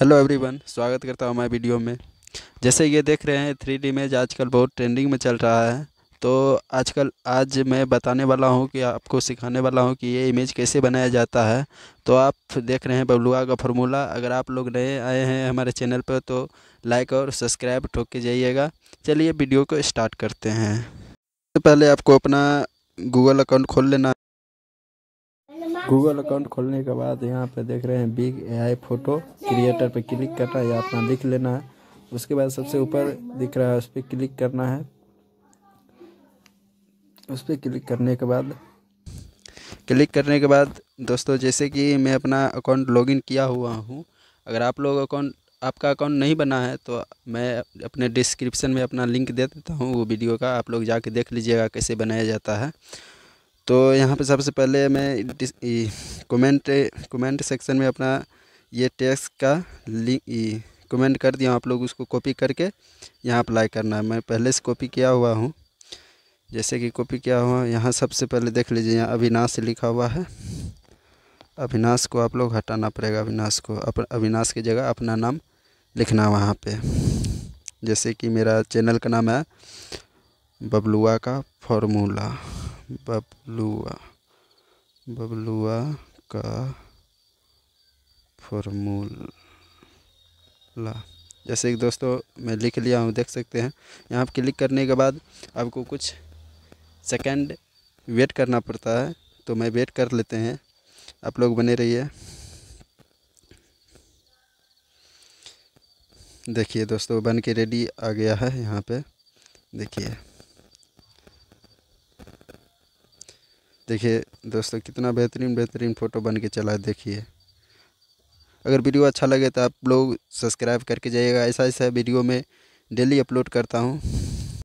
hello everyone स्वागत करता हूँ हमारे वीडियो में जैसे ये देख रहे हैं थ्री डी इमेज आजकल बहुत ट्रेंडिंग में चल रहा है तो आजकल आज मैं बताने वाला हूँ कि आपको सिखाने वाला हूँ कि ये इमेज कैसे बनाया जाता है तो आप देख रहे हैं बबलुआ का फार्मूला अगर आप लोग नए आए हैं हमारे चैनल पर तो लाइक और सब्सक्राइब ठोक के जाइएगा चलिए वीडियो को स्टार्ट करते हैं सबसे तो पहले आपको अपना गूगल अकाउंट खोल लेना गूगल अकाउंट खोलने के बाद यहाँ पे देख रहे हैं बिग एआई फोटो क्रिएटर पे क्लिक करना है या अपना लिख लेना है उसके बाद सबसे ऊपर दिख रहा है उस पर क्लिक करना है उस पर क्लिक करने के बाद क्लिक करने के बाद दोस्तों जैसे कि मैं अपना अकाउंट लॉगिन किया हुआ हूँ अगर आप लोग अकाउंट आपका अकाउंट नहीं बना है तो मैं अपने डिस्क्रिप्शन में अपना लिंक दे देता हूँ वो वीडियो का आप लोग जाके देख लीजिएगा कैसे बनाया जाता है तो यहाँ पे सबसे पहले मैं कमेंट कमेंट सेक्शन में अपना ये टेक्स का लिंक कमेंट कर दिया आप लोग उसको कॉपी करके यहाँ अप्लाई करना है मैं पहले से कॉपी किया हुआ हूँ जैसे कि कॉपी किया हुआ यहाँ सबसे पहले देख लीजिए यहाँ अविनाश लिखा हुआ है अविनाश को आप लोग हटाना पड़ेगा अविनाश को अविनाश की जगह अपना नाम लिखना वहाँ पर जैसे कि मेरा चैनल का नाम है बबलुआ का फॉर्मूला बबलुआ बबलुआ का फॉर्मूला जैसे कि दोस्तों मैं लिख लिया हूँ देख सकते हैं यहाँ पर क्लिक करने के बाद आपको कुछ सेकंड वेट करना पड़ता है तो मैं वेट कर लेते हैं आप लोग बने रहिए देखिए दोस्तों बन के रेडी आ गया है यहाँ पे देखिए देखिए दोस्तों कितना बेहतरीन बेहतरीन फ़ोटो बन के चला है देखिए अगर वीडियो अच्छा लगे तो आप लोग सब्सक्राइब करके जाइएगा ऐसा ऐसा वीडियो में डेली अपलोड करता हूँ